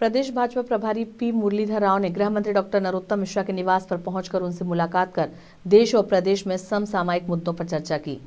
प्रदेश भाजपा प्रभारी पी मुरलीधर राव ने गृह मंत्री डॉक्टर नरोत्तम मिश्रा के निवास पर पहुंचकर उनसे मुलाकात कर देश और प्रदेश में समसामायिक मुद्दों पर चर्चा की